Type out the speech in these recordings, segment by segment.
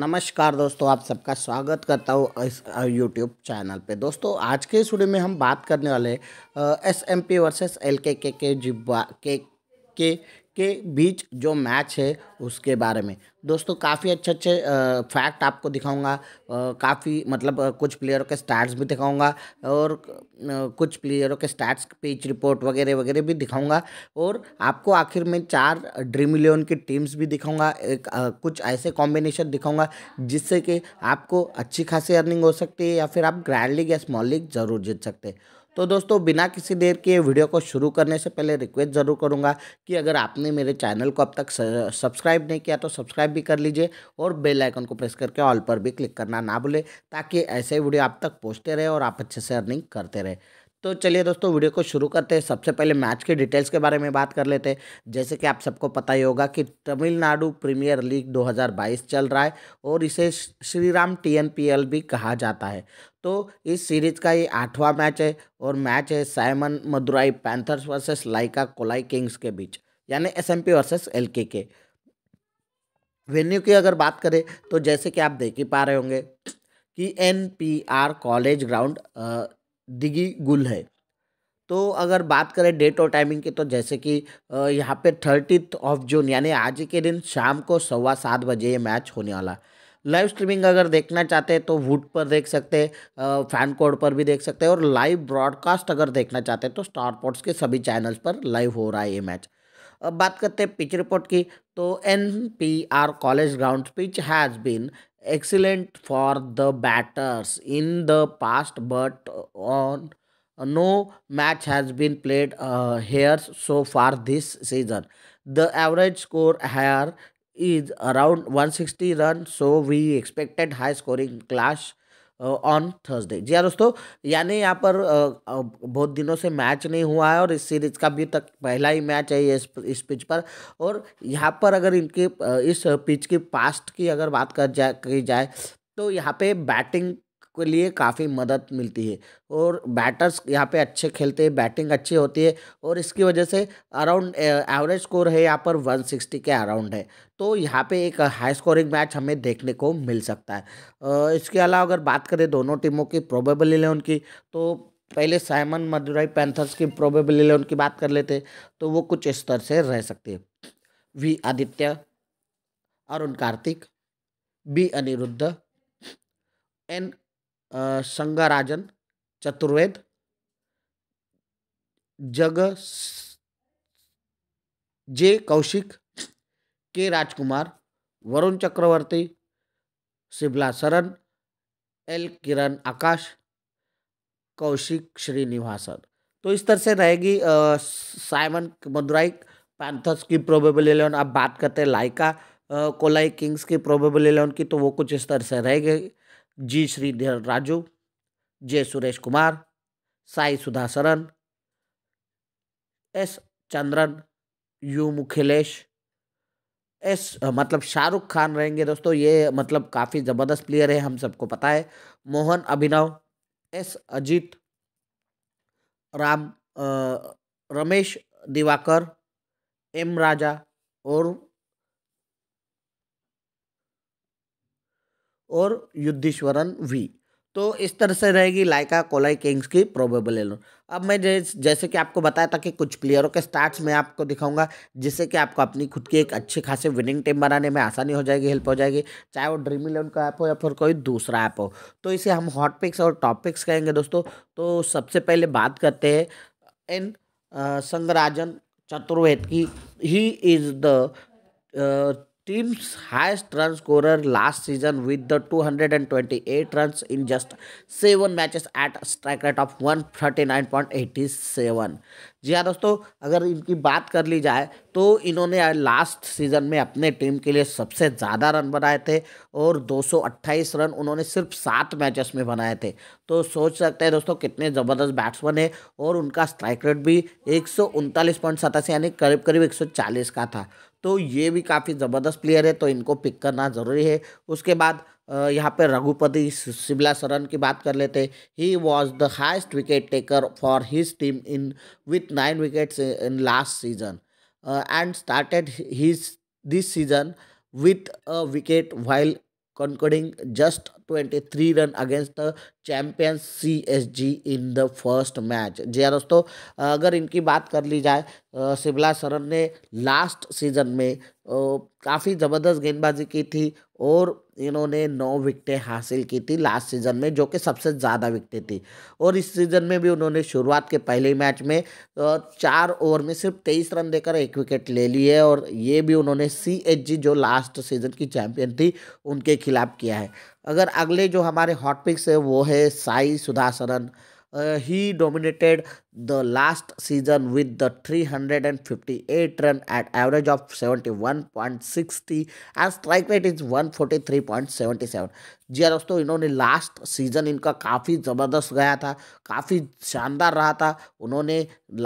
नमस्कार दोस्तों आप सबका स्वागत करता हूँ इस यूट्यूब चैनल पे दोस्तों आज के इस वीडियो में हम बात करने वाले S M P versus L K K के जिब्बा के के के बीच जो मैच है उसके बारे में दोस्तों काफ़ी अच्छे अच्छे फैक्ट आपको दिखाऊंगा काफ़ी मतलब कुछ प्लेयरों के स्टैट्स भी दिखाऊंगा और कुछ प्लेयरों के स्टैट्स पिच रिपोर्ट वगैरह वगैरह भी दिखाऊंगा और आपको आखिर में चार ड्रीम इलेवन की टीम्स भी दिखाऊंगा एक आ, कुछ ऐसे कॉम्बिनेशन दिखाऊंगा जिससे कि आपको अच्छी खासी अर्निंग हो सकती है या फिर आप ग्रैंड लीग या स्मॉल लीग ज़रूर जीत सकते हैं तो दोस्तों बिना किसी देर के वीडियो को शुरू करने से पहले रिक्वेस्ट ज़रूर करूँगा कि अगर आपने मेरे चैनल को अब तक सब्सक्राइब नहीं किया तो सब्सक्राइब भी कर लीजिए और बेल आइकन को प्रेस करके ऑल पर भी क्लिक करना ना भूले ताकि ऐसे वीडियो आप तक पहुँचते रहे और आप अच्छे से अर्निंग करते रहे तो चलिए दोस्तों वीडियो को शुरू करते हैं सबसे पहले मैच के डिटेल्स के बारे में बात कर लेते हैं जैसे कि आप सबको पता ही होगा कि तमिलनाडु प्रीमियर लीग 2022 चल रहा है और इसे श्री राम टी भी कहा जाता है तो इस सीरीज का ये आठवां मैच है और मैच है साइमन Madurai Panthers versus Lyca Kovai Kings के बीच यानी S M P versus L K venue की अगर बात करें तो जैसे कि आप देख ही पा रहे होंगे कि N P R college ground Dindigul है तो अगर बात करें डेट और टाइमिंग की तो जैसे कि यहाँ पे थर्टीथ ऑफ जून यानी आज के दिन शाम को सवा सात बजे ये मैच होने वाला लाइव स्ट्रीमिंग अगर देखना चाहते हैं तो वुड पर देख सकते हैं फैन कोड पर भी देख सकते हैं और लाइव ब्रॉडकास्ट अगर देखना चाहते हैं तो स्टार स्पोर्ट्स के सभी चैनल्स पर लाइव हो रहा है ये मैच अब बात करते हैं पिच रिपोर्ट की तो N P R college ground pitch has been excellent for the batters in the past, but on no match has been played uh, here so far this season. The average score here is around 160 runs, so we expected high scoring clash on Thursday जी हाँ दोस्तों यानी यहाँ पर बहुत दिनों से match नहीं हुआ है और इस सीरीज का अभी तक पहला ही मैच है ये इस पिच पर और यहाँ पर अगर इनके इस पिच की पास्ट की अगर बात कर जाए की जाए तो यहाँ पे बैटिंग के लिए काफ़ी मदद मिलती है और बैटर्स यहाँ पे अच्छे खेलते हैं बैटिंग अच्छी होती है और इसकी वजह से अराउंड एवरेज स्कोर है यहाँ पर 160 के अराउंड है तो यहाँ पे एक हाई स्कोरिंग मैच हमें देखने को मिल सकता है इसके अलावा अगर बात करें दोनों टीमों की प्रोबेबल इलेवन की तो पहले साइमन मदुराई पैंथर्स की प्रोबेबल इलेवन की बात कर लेते तो वो कुछ इस तरह से रह सकती है V Aditya Arun Karthik B Anirudh N Sangarajan Chaturved जग J Kaushik K Rajkumar Varun Chakravarthy Silambarasan L Kiran Akash Kaushik Srinivasan तो इस तरह से रहेगी साइमन मदुराई पैंथर्स की प्रोबेबल इलेवन आप बात करते हैं लाइका कोलाई किंग्स की प्रोबेबल इलेवन की तो वो कुछ इस तरह से रहेगी G Sridhar Raju J Suresh Kumar Sai Sudharsan S Chandran U Mukilesh S मतलब शाहरुख खान रहेंगे दोस्तों ये मतलब काफ़ी ज़बरदस्त प्लेयर है हम सबको पता है मोहन अभिनव एस अजीत राम आ, रमेश दिवाकर एम राजा और और युद्धीश्वरन वी तो इस तरह से रहेगी लाइका कोलाई किंग्स की प्रोबेबल एलेवन अब मैं जैसे कि आपको बताया था कि कुछ प्लेयरों के स्टार्ट्स मैं आपको दिखाऊंगा जिससे कि आपको अपनी खुद की एक अच्छी खासी विनिंग टीम बनाने में आसानी हो जाएगी हेल्प हो जाएगी चाहे वो ड्रीम इलेवन का ऐप हो या फिर कोई दूसरा ऐप हो तो इसे हम हॉट पिक्स और टॉप पिक्स कहेंगे दोस्तों तो सबसे पहले बात करते हैं एन संगराजन चतुर्वेद की he is the team's highest run scorer last season with the 228 runs in just 7 matches at a strike rate of 139.87 जी हाँ दोस्तों अगर इनकी बात कर ली जाए तो इन्होंने लास्ट सीज़न में अपने टीम के लिए सबसे ज़्यादा रन बनाए थे और 228 रन उन्होंने सिर्फ सात मैचेस में बनाए थे तो सोच सकते हैं दोस्तों कितने ज़बरदस्त बैट्समैन है और उनका स्ट्राइक रेट भी एक यानी करीब करीब 140 का था तो ये भी काफ़ी ज़बरदस्त प्लेयर है तो इनको पिक करना ज़रूरी है उसके बाद यहाँ पर रघुपति शिमला सरन की बात कर लेते he was the highest wicket taker for his team in with nine wickets in last season and started his this season with a wicket while conceding just 23 run against the champion जी in the first match जी हाँ दोस्तों अगर इनकी बात कर ली जाए शिमला सरन ने लास्ट सीजन में काफ़ी ज़बरदस्त गेंदबाजी की थी और इन्होंने नौ विकटें हासिल की थी लास्ट सीज़न में जो कि सबसे ज़्यादा विकटें थी और इस सीज़न में भी उन्होंने शुरुआत के पहले मैच में चार ओवर में सिर्फ तेईस रन देकर एक विकेट ले ली है और ये भी उन्होंने सी जो लास्ट सीज़न की चैम्पियन थी उनके खिलाफ किया है अगर अगले जो हमारे हॉट पिक्स है वो है Sai सुधासरन uh, he dominated the last season with the 358 run at average of 71.60 and strike rate is 143.77 जी दोस्तों इन्होंने लास्ट सीजन इनका काफ़ी ज़बरदस्त गया था काफ़ी शानदार रहा था उन्होंने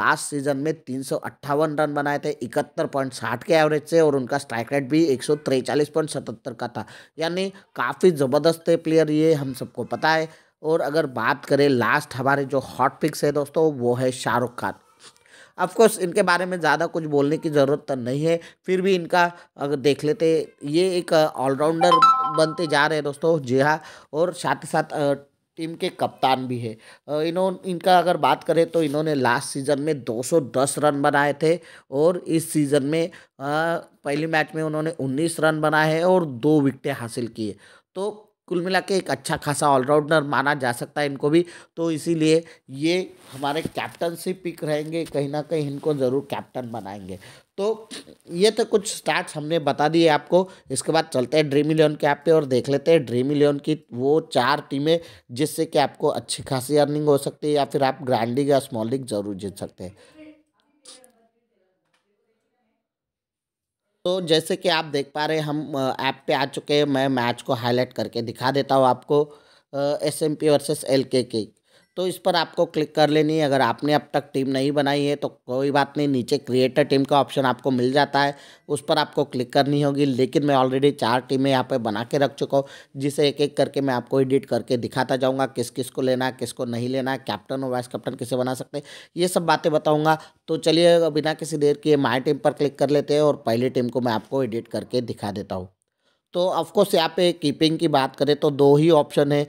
लास्ट सीजन में तीन रन बनाए थे इकहत्तर पॉइंट साठ के एवरेज से और उनका स्ट्राइक रेट भी एक सौ का था यानी काफ़ी ज़बरदस्त प्लेयर ये हम सबको पता है और अगर बात करें लास्ट हमारे जो हॉट पिक्स है दोस्तों वो है शाहरुख खान अफकोर्स इनके बारे में ज़्यादा कुछ बोलने की ज़रूरत तो नहीं है फिर भी इनका अगर देख लेते ये एक ऑलराउंडर बनते जा रहे हैं दोस्तों जी हाँ और साथ ही साथ टीम के कप्तान भी है इन्होंने इनका अगर बात करें तो इन्होंने लास्ट सीज़न में 210 रन बनाए थे और इस सीज़न में पहली मैच में उन्होंने 19 रन बनाए हैं और दो विकटें हासिल किए तो कुल मिला के एक अच्छा खासा ऑलराउंडर माना जा सकता है इनको भी तो इसीलिए ये हमारे से पिक रहेंगे कहीं ना कहीं इनको ज़रूर कैप्टन बनाएंगे तो ये तो कुछ स्टार्ट हमने बता दिए आपको इसके बाद चलते हैं ड्रीम इलेवन के ऐप पे और देख लेते हैं ड्रीम इलेवन की वो चार टीमें जिससे कि आपको अच्छी खासी अर्निंग हो सकती है या फिर आप ग्रैंड लीग या स्मॉल लीग जरूर जीत सकते हैं तो जैसे कि आप देख पा रहे हम ऐप पे आ चुके हैं मैं मैच को हाईलाइट करके दिखा देता हूँ आपको S M P versus L K K तो इस पर आपको क्लिक कर लेनी है अगर आपने अब तक टीम नहीं बनाई है तो कोई बात नहीं नीचे क्रिएटर टीम का ऑप्शन आपको मिल जाता है उस पर आपको क्लिक करनी होगी लेकिन मैं ऑलरेडी चार टीमें यहाँ पे बना के रख चुका हूँ जिसे एक एक करके मैं आपको एडिट करके दिखाता जाऊँगा किस किस को लेना है किसको नहीं लेना है कैप्टन और वाइस कैप्टन किसे बना सकते ये सब बातें बताऊँगा तो चलिए बिना किसी देर के माई टीम पर क्लिक कर लेते हैं और पहली टीम को मैं आपको एडिट करके दिखा देता हूँ तो ऑफकोर्स यहाँ पे कीपिंग की बात करें तो दो ही ऑप्शन है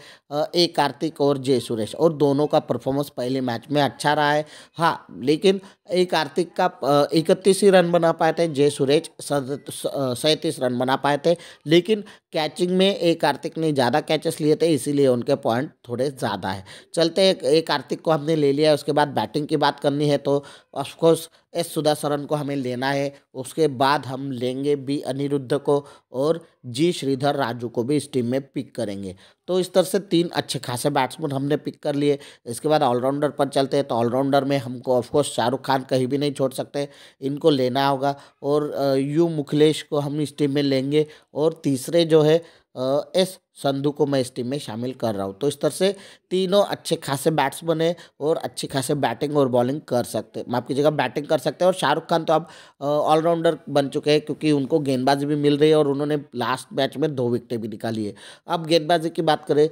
ए कार्तिक और जे सुरेश और दोनों का परफॉर्मेंस पहले मैच में अच्छा रहा है हाँ लेकिन ए कार्तिक का इकतीस ही रन बना पाए थे जय सुरेश सैंतीस रन बना पाए थे लेकिन कैचिंग में ए कार्तिक ने ज़्यादा कैचेस लिए थे इसीलिए उनके पॉइंट थोड़े ज़्यादा है चलते ए कार्तिक को हमने ले लिया उसके बाद बैटिंग की बात करनी है तो ऑफकोर्स एस सुधाशरण को हमें लेना है उसके बाद हम लेंगे बी अनिरुद्ध को और जी श्रीधर राजू को भी इस टीम में पिक करेंगे तो इस तरह से तीन अच्छे खासे बैट्समैन हमने पिक कर लिए इसके बाद ऑलराउंडर पर चलते हैं तो ऑलराउंडर में हमको ऑफकोर्स शाहरुख खान कहीं भी नहीं छोड़ सकते इनको लेना होगा और यू मुखलेश को हम इस टीम में लेंगे और तीसरे जो है एस संधू को मैं इस टीम में शामिल कर रहा हूँ तो इस तरह से तीनों अच्छे खासे बैट्समैन है और अच्छी खासे बैटिंग और बॉलिंग कर सकते हैं आपकी जगह बैटिंग कर सकते हैं और शाहरुख खान तो अब ऑलराउंडर बन चुके हैं क्योंकि उनको गेंदबाजी भी मिल रही है और उन्होंने लास्ट मैच में दो विकटें भी निकाली है अब गेंदबाजी की बात करें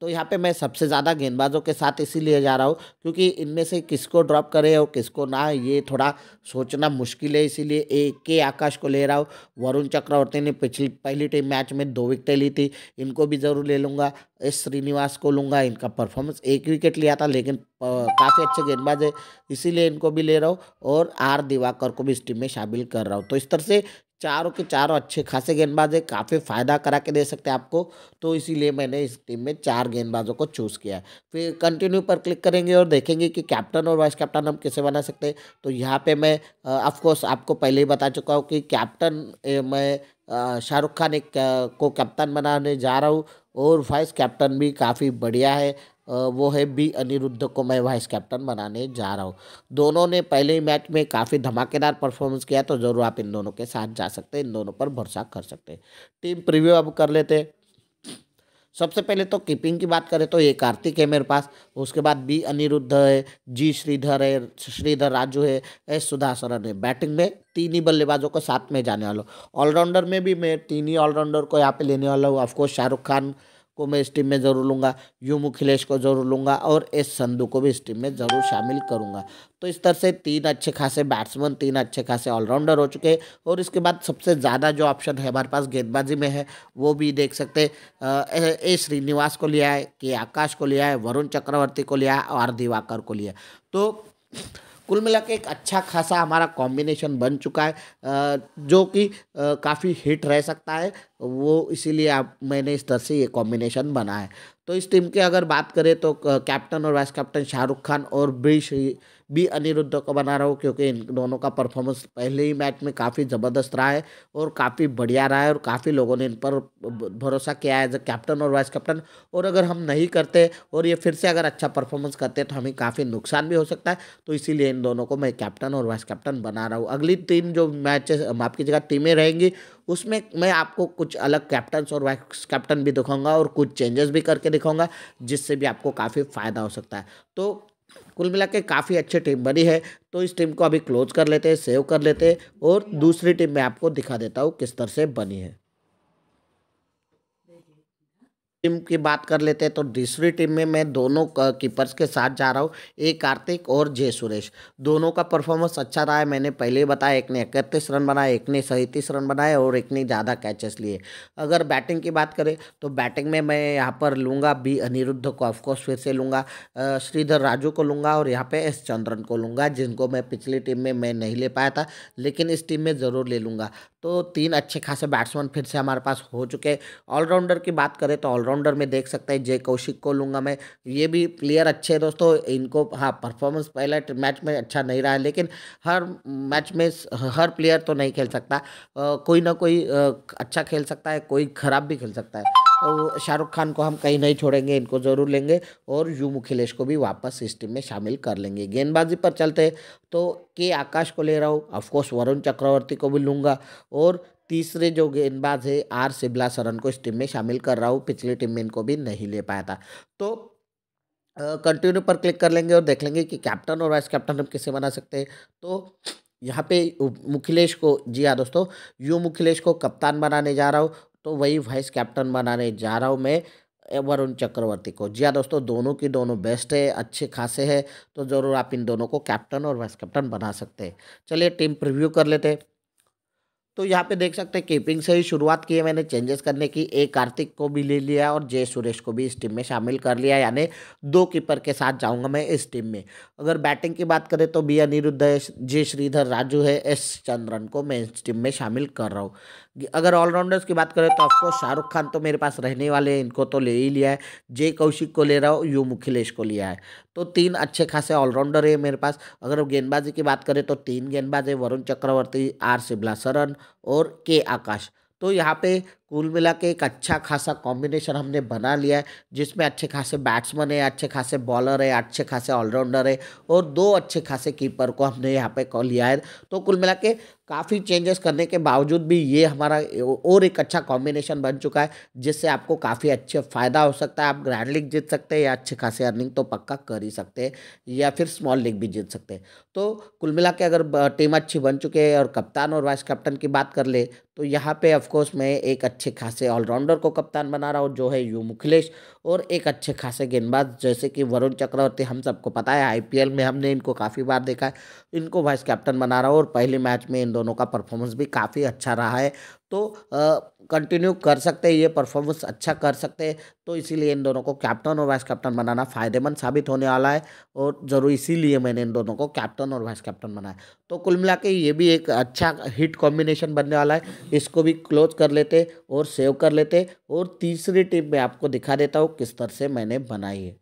तो यहाँ पे मैं सबसे ज़्यादा गेंदबाजों के साथ इसीलिए जा रहा हूँ क्योंकि इनमें से किसको ड्रॉप करे और किसको ना ये थोड़ा सोचना मुश्किल है इसीलिए ए के आकाश को ले रहा हूँ वरुण चक्रवर्ती ने पिछली पहली टीम मैच में दो विकेटें ली थी इनको भी ज़रूर ले लूँगा एस श्रीनिवास को लूँगा इनका परफॉर्मेंस एक विकेट लिया था लेकिन काफ़ी अच्छे गेंदबाज है इसीलिए इनको भी ले रहा हूँ और आर दिवाकर को भी इस टीम में शामिल कर रहा हूँ तो इस तरह से चारों के चारों अच्छे खासे गेंदबाज है काफ़ी फ़ायदा करा के दे सकते हैं आपको तो इसीलिए मैंने इस टीम में चार गेंदबाजों को चूज़ किया है फिर कंटिन्यू पर क्लिक करेंगे और देखेंगे कि कैप्टन और वाइस कैप्टन हम कैसे बना सकते हैं तो यहाँ पे मैं ऑफकोर्स आपको पहले ही बता चुका हूँ कि कैप्टन मैं शाहरुख खान एक को कैप्टन बनाने जा रहा हूँ और वाइस कैप्टन भी काफ़ी बढ़िया है वो है बी अनिरुद्ध को मैं वाइस कैप्टन बनाने जा रहा हूँ दोनों ने पहले ही मैच में काफ़ी धमाकेदार परफॉर्मेंस किया तो ज़रूर आप इन दोनों के साथ जा सकते हैं इन दोनों पर भरोसा कर सकते हैं टीम प्रीव्यू अब कर लेते सबसे पहले तो कीपिंग की बात करें तो ये कार्तिक है मेरे पास उसके बाद बी अनिरुद्ध है जी श्रीधर है श्रीधर राजू है एस सुधा शरण है बैटिंग में तीन ही बल्लेबाजों को साथ में जाने वाला हूँ ऑलराउंडर में भी मैं तीन ही ऑलराउंडर को यहाँ पे लेने वाला हूँ ऑफकोर्स शाहरुख खान को मैं इस टीम में ज़रूर लूँगा यू मुखिलेश को ज़रूर लूँगा और एस संधू को भी इस टीम में ज़रूर शामिल करूँगा तो इस तरह से तीन अच्छे खासे बैट्समैन तीन अच्छे खासे ऑलराउंडर हो चुके हैं और इसके बाद सबसे ज़्यादा जो ऑप्शन है हमारे पास गेंदबाजी में है वो भी देख सकते ए श्रीनिवास को लिया है के आकाश को लिया है वरुण चक्रवर्ती को लिया है और दिवाकर को लिया तो कुल मिला एक अच्छा खासा हमारा कॉम्बिनेशन बन चुका है जो कि काफ़ी हिट रह सकता है वो इसीलिए आप मैंने इस तरह से ये कॉम्बिनेशन बना है तो इस टीम की अगर बात करें तो कैप्टन और वाइस कैप्टन शाहरुख खान और ब्रिश भी अनिरुद्ध को बना रहा हूँ क्योंकि इन दोनों का परफॉर्मेंस पहले ही मैच में काफ़ी ज़बरदस्त रहा है और काफ़ी बढ़िया रहा है और काफ़ी लोगों ने इन पर भरोसा किया है एज अ कैप्टन और वाइस कैप्टन और अगर हम नहीं करते और ये फिर से अगर अच्छा परफॉर्मेंस करते तो हमें काफ़ी नुकसान भी हो सकता है तो इसीलिए इन दोनों को मैं कैप्टन और वाइस कैप्टन बना रहा हूँ अगली तीन जो मैचेस माप की जगह टीमें रहेंगी उसमें मैं आपको कुछ अलग कैप्टन्स और वाइस कैप्टन भी दिखाऊंगा और कुछ चेंजेस भी करके दिखाऊंगा जिससे भी आपको काफ़ी फ़ायदा हो सकता है तो कुल मिला के काफ़ी अच्छी टीम बनी है तो इस टीम को अभी क्लोज कर लेते हैं सेव कर लेते हैं और दूसरी टीम में आपको दिखा देता हूँ किस तरह से बनी है टीम की बात कर लेते हैं तो दूसरी टीम में मैं दोनों कीपर्स के साथ जा रहा हूँ एक कार्तिक और जय सुरेश दोनों का परफॉर्मेंस अच्छा रहा है मैंने पहले ही बताया एक ने इकतीस रन बनाए एक ने सैंतीस रन बनाए और एक ने ज़्यादा कैचेस लिए अगर बैटिंग की बात करें तो बैटिंग में मैं यहाँ पर लूँगा बी अनिरुद्ध को ऑफकोर्स फिर से लूँगा श्रीधर राजू को लूँगा और यहाँ पर एस चंद्रन को लूँगा जिनको मैं पिछली टीम में मैं नहीं ले पाया था लेकिन इस टीम में ज़रूर ले लूँगा तो तीन अच्छे खासे बैट्समैन फिर से हमारे पास हो चुके ऑलराउंडर की बात करें तो ऑलराउंड ऑलराउंडर में देख सकते हैं जय कौशिक को लूँगा मैं ये भी प्लेयर अच्छे हैं दोस्तों इनको हाँ परफॉर्मेंस पहले मैच में अच्छा नहीं रहा है लेकिन हर मैच में हर प्लेयर तो नहीं खेल सकता कोई ना कोई अच्छा खेल सकता है कोई खराब भी खेल सकता है और तो शाहरुख खान को हम कहीं नहीं छोड़ेंगे इनको ज़रूर लेंगे और यू मुखिलेश को भी वापस इस टीम में शामिल कर लेंगे गेंदबाजी पर चलते तो के आकाश को ले रहा हूँ ऑफकोर्स वरुण चक्रवर्ती को भी लूँगा और तीसरे जो गेंदबाज है आर सिबला सरन को इस टीम में शामिल कर रहा हूँ पिछली टीम में इनको भी नहीं ले पाया था तो कंटिन्यू पर क्लिक कर लेंगे और देख लेंगे कि कैप्टन और वाइस कैप्टन हम किसे बना सकते हैं तो यहाँ पे मुखिलेश को जी हाँ दोस्तों यू मुखिलेश को कप्तान बनाने जा रहा हूँ तो वही वाइस कैप्टन बनाने जा रहा हूँ मैं वरुण चक्रवर्ती को जी हाँ दोस्तों दोनों की दोनों बेस्ट है अच्छे खासे हैं तो ज़रूर आप इन दोनों को कैप्टन और वाइस कैप्टन बना सकते हैं चलिए टीम प्रिव्यू कर लेते हैं तो यहाँ पे देख सकते हैं कीपिंग से ही शुरुआत की है मैंने चेंजेस करने की एक कार्तिक को भी ले लिया और जय सुरेश को भी इस टीम में शामिल कर लिया यानी दो कीपर के साथ जाऊंगा मैं इस टीम में अगर बैटिंग की बात करें तो बी अनिरुद्ध जय जे श्रीधर राजू है एस चंद्रन को मैं इस टीम में शामिल कर रहा हूँ अगर ऑलराउंडर्स की बात करें तो ऑफकोर्स शाहरुख खान तो मेरे पास रहने वाले हैं इनको तो ले ही लिया है जे कौशिक को ले रहा हूँ यू मुखिलेश को लिया है तो तीन अच्छे खासे ऑलराउंडर है मेरे पास अगर गेंदबाजी की बात करें तो तीन गेंदबाज है वरुण चक्रवर्ती आर शिबला सरन और के आकाश तो यहाँ पे कुल मिला के एक अच्छा खासा कॉम्बिनेशन हमने बना लिया है जिसमें अच्छे खासे बैट्समैन है अच्छे खासे बॉलर है अच्छे खासे ऑलराउंडर है और दो अच्छे खासे कीपर को हमने यहाँ पे कॉल लिया है तो कुल मिला के काफ़ी चेंजेस करने के बावजूद भी ये हमारा और एक अच्छा कॉम्बिनेशन बन चुका है जिससे आपको काफ़ी अच्छे फ़ायदा हो सकता है आप ग्रैंड लीग जीत सकते हैं या अच्छे खासे अर्निंग तो पक्का कर ही सकते हैं या फिर स्मॉल लीग भी जीत सकते हैं तो कुल मिला के अगर टीम अच्छी बन चुकी है और कप्तान और वाइस कैप्टन की बात कर ले तो यहाँ पर ऑफकोर्स मैं एक अच्छा अच्छे खासे ऑलराउंडर को कप्तान बना रहा हूँ जो है यू मुखिलेश और एक अच्छे खासे गेंदबाज जैसे कि वरुण चक्रवर्ती हम सबको पता है आईपीएल में हमने इनको काफ़ी बार देखा है इनको वाइस कैप्टन बना रहा हूँ और पहले मैच में इन दोनों का परफॉर्मेंस भी काफ़ी अच्छा रहा है तो कंटिन्यू कर सकते हैं ये परफॉर्मेंस अच्छा कर सकते हैं तो इसीलिए इन दोनों को कैप्टन और वाइस कैप्टन बनाना फ़ायदेमंद साबित होने वाला है और ज़रूर इसीलिए मैंने इन दोनों को कैप्टन और वाइस कैप्टन बनाया तो कुल मिला के ये भी एक अच्छा हिट कॉम्बिनेशन बनने वाला है इसको भी क्लोज कर लेते और सेव कर लेते और तीसरी टीम में आपको दिखा देता हूँ किस तरह से मैंने बनाई है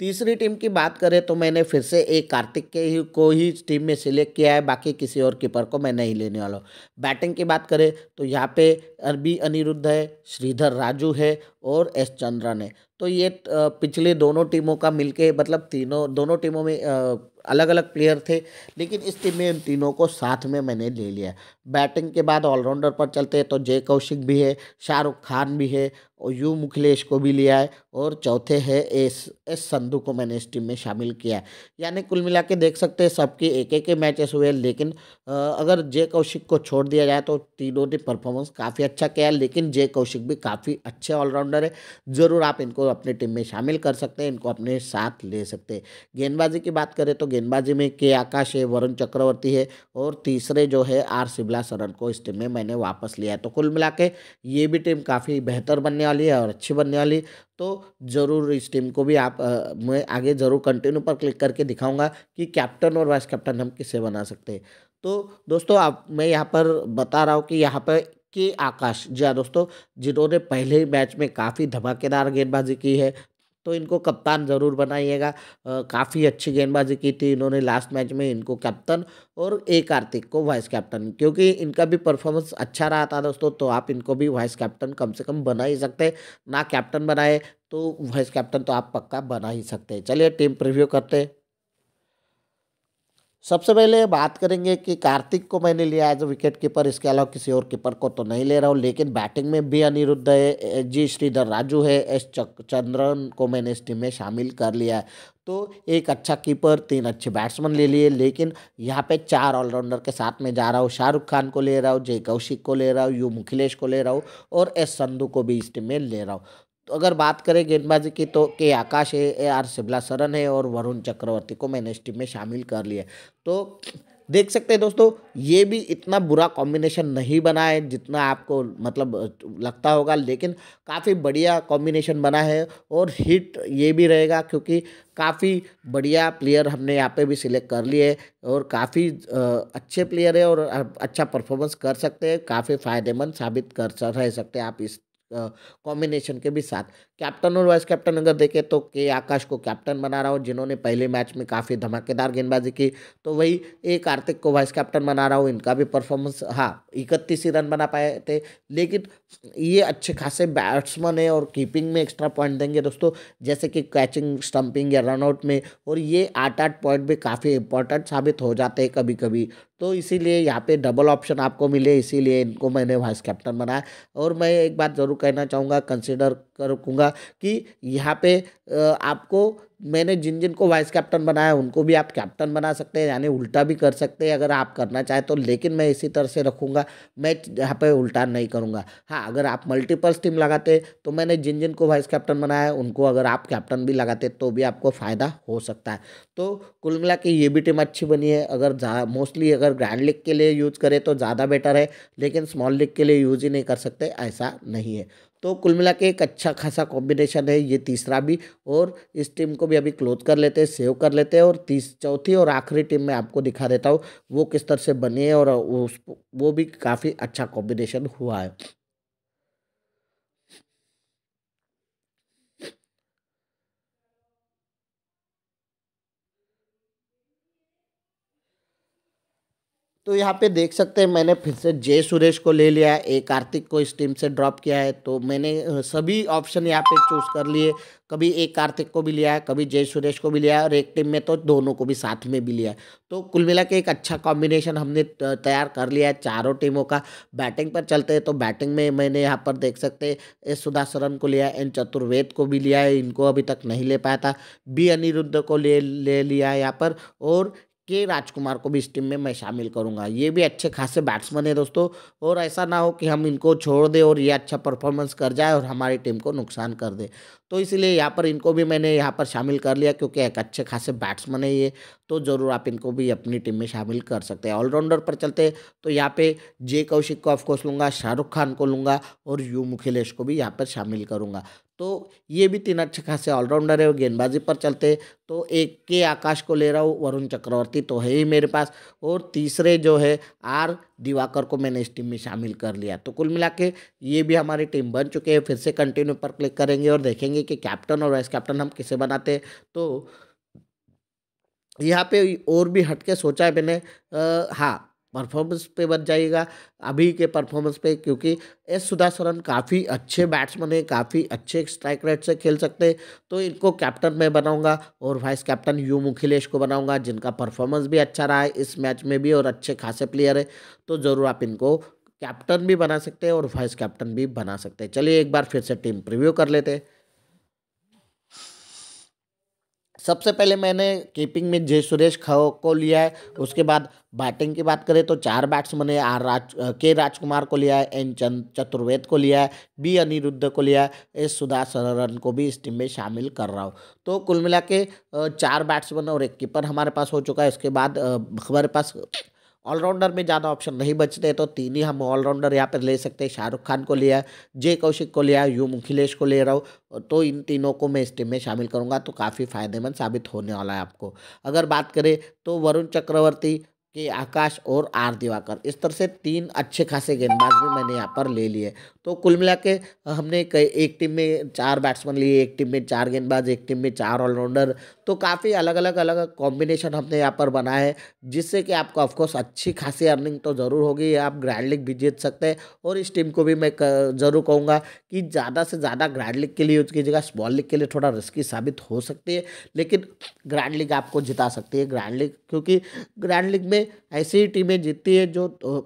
तीसरी टीम की बात करें तो मैंने फिर से एक कार्तिक के ही को ही टीम में सिलेक्ट किया है बाकी किसी और कीपर को मैं नहीं लेने वाला हूँ बैटिंग की बात करें तो यहाँ पे अरबी अनिरुद्ध है श्रीधर राजू है और एस चंद्रन है तो ये पिछले दोनों टीमों का मिलके मतलब तीनों दोनों टीमों में अलग अलग प्लेयर थे लेकिन इस टीम में इन तीनों को साथ में मैंने ले लिया बैटिंग के बाद ऑलराउंडर पर चलते हैं तो जय कौशिक भी है शाहरुख खान भी है और यू मुखलेश को भी लिया है और चौथे है एस एस संधू को मैंने इस टीम में शामिल किया है यानी कुल मिला के देख सकते हैं सबके एक एक मैचेस हुए लेकिन अगर जय कौशिक को छोड़ दिया जाए तो तीनों ने परफॉर्मेंस काफ़ी अच्छा किया है लेकिन जय कौशिक भी काफ़ी अच्छे ऑलराउंडर है ज़रूर आप इनको अपनी टीम में शामिल कर सकते हैं इनको अपने साथ ले सकते हैं गेंदबाजी की बात करें तो गेंदबाजी में के आकाश है वरुण चक्रवर्ती है और तीसरे जो है आर सिबला कैलाश सरन को इस टीम में मैंने वापस लिया है तो कुल मिला के ये भी टीम काफ़ी बेहतर बनने वाली है और अच्छी बनने वाली तो ज़रूर इस टीम को भी आप आ, मैं आगे ज़रूर कंटिन्यू पर क्लिक करके दिखाऊंगा कि कैप्टन और वाइस कैप्टन हम किसे बना सकते हैं तो दोस्तों आप मैं यहाँ पर बता रहा हूँ कि यहाँ पर के आकाश जी हाँ दोस्तों जिन्होंने पहले ही मैच में काफ़ी धमाकेदार गेंदबाजी की है तो इनको कप्तान ज़रूर बनाइएगा काफ़ी अच्छी गेंदबाजी की थी इन्होंने लास्ट मैच में इनको कैप्टन और ए कार्तिक को वाइस कैप्टन क्योंकि इनका भी परफॉर्मेंस अच्छा रहा था दोस्तों तो आप इनको भी वाइस कैप्टन कम से कम बना ही सकते ना कैप्टन बनाए तो वाइस कैप्टन तो आप पक्का बना ही सकते हैं चलिए टीम प्रिव्यू करते हैं सबसे पहले बात करेंगे कि कार्तिक को मैंने लिया एज अ विकेट कीपर इसके अलावा किसी और कीपर को तो नहीं ले रहा हूँ लेकिन बैटिंग में भी अनिरुद्ध है एच जी श्रीधर राजू है एस चंद्रन को मैंने इस टीम में शामिल कर लिया है तो एक अच्छा कीपर तीन अच्छे बैट्समैन ले लिए लेकिन यहाँ पे चार ऑलराउंडर के साथ में जा रहा हूँ शाहरुख खान को ले रहा हूँ जय कौशिक को ले रहा हूँ यू मुखिलेश को ले रहा हूँ और एस संधू को भी इस टीम में ले रहा हूँ तो अगर बात करें गेंदबाजी की तो के आकाश है ए आर शिबला सरन है और वरुण चक्रवर्ती को मैंने इस टीम में शामिल कर लिया तो देख सकते हैं दोस्तों ये भी इतना बुरा कॉम्बिनेशन नहीं बना है जितना आपको मतलब लगता होगा लेकिन काफ़ी बढ़िया कॉम्बिनेशन बना है और हिट ये भी रहेगा क्योंकि काफ़ी बढ़िया प्लेयर हमने यहाँ पे भी सिलेक्ट कर लिए और काफ़ी अच्छे प्लेयर है और अच्छा परफॉर्मेंस कर सकते हैं काफ़ी फ़ायदेमंद साबित कर रह सकते हैं आप इस कॉम्बिनेशन के भी साथ कैप्टन और वाइस कैप्टन अगर देखें तो के आकाश को कैप्टन बना रहा हूँ जिन्होंने पहले मैच में काफ़ी धमाकेदार गेंदबाजी की तो वही ए कार्तिक को वाइस कैप्टन बना रहा हूँ इनका भी परफॉर्मेंस हाँ इकतीस ही रन बना पाए थे लेकिन ये अच्छे खासे बैट्समैन है और कीपिंग में एक्स्ट्रा पॉइंट देंगे दोस्तों जैसे कि कैचिंग स्टम्पिंग या रनआउट में और ये आठ आठ पॉइंट भी काफ़ी इंपॉर्टेंट साबित हो जाते हैं कभी कभी तो इसीलिए यहाँ पे डबल ऑप्शन आपको मिले इसीलिए इनको मैंने वाइस कैप्टन बनाया और मैं एक बात ज़रूर कहना चाहूँगा कंसिडर करूँगा होगा कि यहाँ पे आपको मैंने जिन जिन को वाइस कैप्टन बनाया उनको भी आप कैप्टन बना सकते हैं यानी उल्टा भी कर सकते हैं अगर आप करना चाहें तो लेकिन मैं इसी तरह से रखूँगा मैं यहाँ पे उल्टा नहीं करूँगा हाँ अगर आप मल्टीपल्स टीम लगाते तो मैंने जिन जिन को वाइस कैप्टन बनाया उनको अगर आप कैप्टन भी लगाते तो भी आपको फ़ायदा हो सकता है तो कुल मिला ये भी टीम अच्छी बनी है अगर मोस्टली अगर ग्रैंड लीग के लिए यूज़ करें तो ज़्यादा बेटर है लेकिन स्मॉल लीग के लिए यूज़ ही नहीं कर सकते ऐसा नहीं है तो कुल मिला के एक अच्छा खासा कॉम्बिनेशन है ये तीसरा भी और इस टीम को भी अभी क्लोज कर लेते हैं सेव कर लेते हैं और तीस चौथी और आखिरी टीम मैं आपको दिखा देता हूँ वो किस तरह से बनी है और उस वो भी काफ़ी अच्छा कॉम्बिनेशन हुआ है तो यहाँ पे देख सकते हैं मैंने फिर से जय सुरेश को ले लिया है ए कार्तिक को इस टीम से ड्रॉप किया है तो मैंने सभी ऑप्शन यहाँ पे चूज़ कर लिए कभी एक कार्तिक को भी लिया है कभी जय सुरेश को भी लिया है और एक टीम में तो दोनों को भी साथ में भी लिया है तो कुल मिला के एक अच्छा कॉम्बिनेशन हमने तैयार कर लिया है चारों टीमों का बैटिंग पर चलते हैं तो बैटिंग में मैंने यहाँ पर देख सकते एस सुधाशरन को लिया है एन चतुर्वेद को भी लिया है इनको अभी तक नहीं ले पाया था बी अनिरुद्ध को ले ले लिया है यहाँ पर और के राजकुमार को भी इस टीम में मैं शामिल करूंगा ये भी अच्छे खासे बैट्समैन है दोस्तों और ऐसा ना हो कि हम इनको छोड़ दें और ये अच्छा परफॉर्मेंस कर जाए और हमारी टीम को नुकसान कर दे तो इसलिए यहाँ पर इनको भी मैंने यहाँ पर शामिल कर लिया क्योंकि एक अच्छे खासे बैट्समैन है ये तो ज़रूर आप इनको भी अपनी टीम में शामिल कर सकते हैं ऑलराउंडर पर चलते तो यहाँ पे जे कौशिक को ऑफकोर्स लूँगा शाहरुख खान को लूँगा और यू मुखिलेश को भी यहाँ पर शामिल करूँगा तो ये भी तीन अच्छे खासे ऑलराउंडर है वो गेंदबाजी पर चलते तो एक के आकाश को ले रहा हूँ वरुण चक्रवर्ती तो है ही मेरे पास और तीसरे जो है आर दिवाकर को मैंने इस टीम में शामिल कर लिया तो कुल मिला के ये भी हमारी टीम बन चुके हैं फिर से कंटिन्यू पर क्लिक करेंगे और देखेंगे कि कैप्टन और वाइस कैप्टन हम किसे बनाते हैं तो यहाँ पे और भी हटके सोचा है मैंने हाँ परफॉर्मेंस पे बन जाएगा अभी के परफॉर्मेंस पे क्योंकि एस सुधाशरण काफ़ी अच्छे बैट्समैन हैं काफ़ी अच्छे स्ट्राइक रेट से खेल सकते हैं तो इनको कैप्टन मैं बनाऊंगा और वाइस कैप्टन यू मुखिलेश को बनाऊंगा जिनका परफॉर्मेंस भी अच्छा रहा है इस मैच में भी और अच्छे खासे प्लेयर हैं तो ज़रूर आप इनको कैप्टन भी बना सकते हैं और वाइस कैप्टन भी बना सकते हैं चलिए एक बार फिर से टीम प्रिव्यू कर लेते हैं सबसे पहले मैंने कीपिंग में जय सुरेश खो को लिया है उसके बाद बैटिंग की बात करें तो चार बैट्समैन मैंने आर राज के राजकुमार को लिया है एन चंद चतुर्वेद को लिया है बी अनिरुद्ध को लिया है एस सुधा सरन को भी इस टीम में शामिल कर रहा हूँ तो कुल मिला के चार बैट्समैन और एक कीपर हमारे पास हो चुका है इसके बाद हमारे पास ऑलराउंडर में ज़्यादा ऑप्शन नहीं बचते तो तीन ही हम ऑलराउंडर यहाँ पर ले सकते हैं शाहरुख खान को लिया जय कौशिक को लिया यू मुखिलेश को ले रहा हूँ तो इन तीनों को मैं इस टीम में शामिल करूँगा तो काफ़ी फ़ायदेमंद साबित होने वाला है आपको अगर बात करें तो वरुण चक्रवर्ती के आकाश और आर दिवाकर इस तरह से तीन अच्छे खासे गेंदबाज भी मैंने यहाँ पर ले लिए तो कुल मिला के हमने कई एक टीम में चार बैट्समैन लिए एक टीम में चार गेंदबाज एक टीम में चार ऑलराउंडर तो काफ़ी अलग अलग अलग कॉम्बिनेशन हमने यहाँ पर बनाया है जिससे कि आपको ऑफकोर्स अच्छी खासी अर्निंग तो ज़रूर होगी आप ग्रैंड लीग भी जीत सकते हैं और इस टीम को भी मैं ज़रूर कहूँगा कि ज़्यादा से ज़्यादा ग्रैंड लीग के लिए यूज़ कीजिएगा स्मॉल लीग के लिए थोड़ा रिस्की साबित हो सकती है लेकिन ग्रैंड लीग आपको जिता सकती है ग्रैंड लीग क्योंकि ग्रैंड लीग में में ऐसी ही टीमें जीतती है जो तो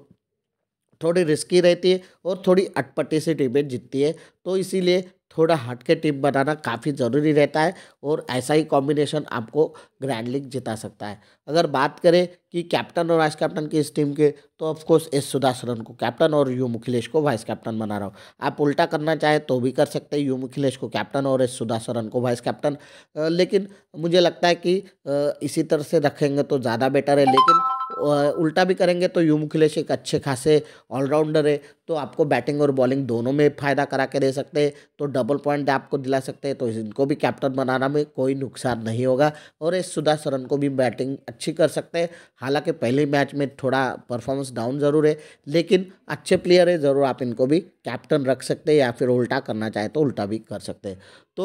थोड़ी रिस्की रहती है और थोड़ी अटपटी सी टीमें जीतती है तो इसीलिए थोड़ा हट के टीम बनाना काफ़ी ज़रूरी रहता है और ऐसा ही कॉम्बिनेशन आपको ग्रैंड लीग जिता सकता है अगर बात करें कि कैप्टन और वाइस कैप्टन की इस टीम के तो ऑफकोर्स एस सुधाशरन को कैप्टन और यू मुखिलेश को वाइस कैप्टन बना रहा हूँ आप उल्टा करना चाहें तो भी कर सकते हैं यू मुखिलेश को कैप्टन और एस सुधाशरन को वाइस कैप्टन लेकिन मुझे लगता है कि इसी तरह से रखेंगे तो ज़्यादा बेटर है लेकिन उल्टा भी करेंगे तो मुखिलेश एक अच्छे खासे ऑलराउंडर है तो आपको बैटिंग और बॉलिंग दोनों में फ़ायदा करा के दे सकते हैं तो डबल पॉइंट आपको दिला सकते हैं तो इनको भी कैप्टन बनाना में कोई नुकसान नहीं होगा और इस सुधा सरन को भी बैटिंग अच्छी कर सकते हैं हालांकि पहले मैच में थोड़ा परफॉर्मेंस डाउन ज़रूर है लेकिन अच्छे प्लेयर है ज़रूर आप इनको भी कैप्टन रख सकते हैं या फिर उल्टा करना चाहे तो उल्टा भी कर सकते हैं तो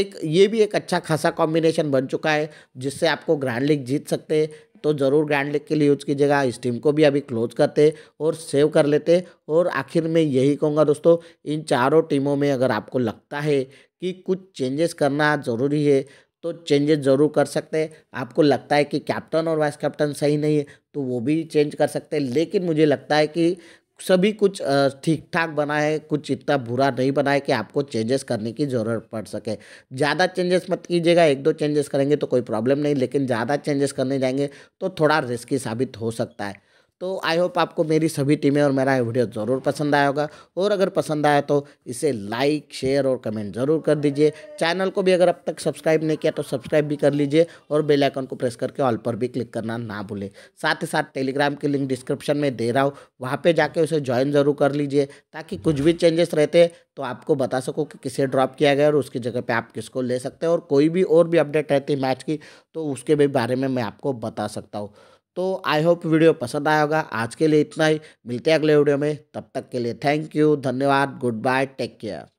एक ये भी एक अच्छा खासा कॉम्बिनेशन बन चुका है जिससे आपको ग्रैंड लीग जीत सकते हैं तो ज़रूर ग्रैंड लेग के लिए यूज़ कीजिएगा इस टीम को भी अभी क्लोज करते और सेव कर लेते और आखिर में यही कहूँगा दोस्तों इन चारों टीमों में अगर आपको लगता है कि कुछ चेंजेस करना ज़रूरी है तो चेंजेस ज़रूर कर सकते हैं आपको लगता है कि कैप्टन और वाइस कैप्टन सही नहीं है तो वो भी चेंज कर सकते हैं लेकिन मुझे लगता है कि सभी कुछ ठीक ठाक बना है कुछ इतना बुरा नहीं बना है कि आपको चेंजेस करने की ज़रूरत पड़ सके ज़्यादा चेंजेस मत कीजिएगा एक दो चेंजेस करेंगे तो कोई प्रॉब्लम नहीं लेकिन ज़्यादा चेंजेस करने जाएंगे तो थोड़ा रिस्की साबित हो सकता है तो आई होप आपको मेरी सभी टीमें और मेरा वीडियो ज़रूर पसंद आया होगा और अगर पसंद आया तो इसे लाइक शेयर और कमेंट ज़रूर कर दीजिए चैनल को भी अगर अब तक सब्सक्राइब नहीं किया तो सब्सक्राइब भी कर लीजिए और बेल आइकन को प्रेस करके ऑल पर भी क्लिक करना ना भूलें साथ ही साथ टेलीग्राम की लिंक डिस्क्रिप्शन में दे रहा हूँ वहाँ पर जाके उसे ज्वाइन ज़रूर कर लीजिए ताकि कुछ भी चेंजेस रहते तो आपको बता सको कि किसे ड्रॉप किया गया और उसकी जगह पर आप किसको ले सकते हैं और कोई भी और भी अपडेट रहती है मैच की तो उसके भी बारे में मैं आपको बता सकता हूँ तो आई होप वीडियो पसंद आया होगा आज के लिए इतना ही मिलते हैं अगले वीडियो में तब तक के लिए थैंक यू धन्यवाद गुड बाय टेक केयर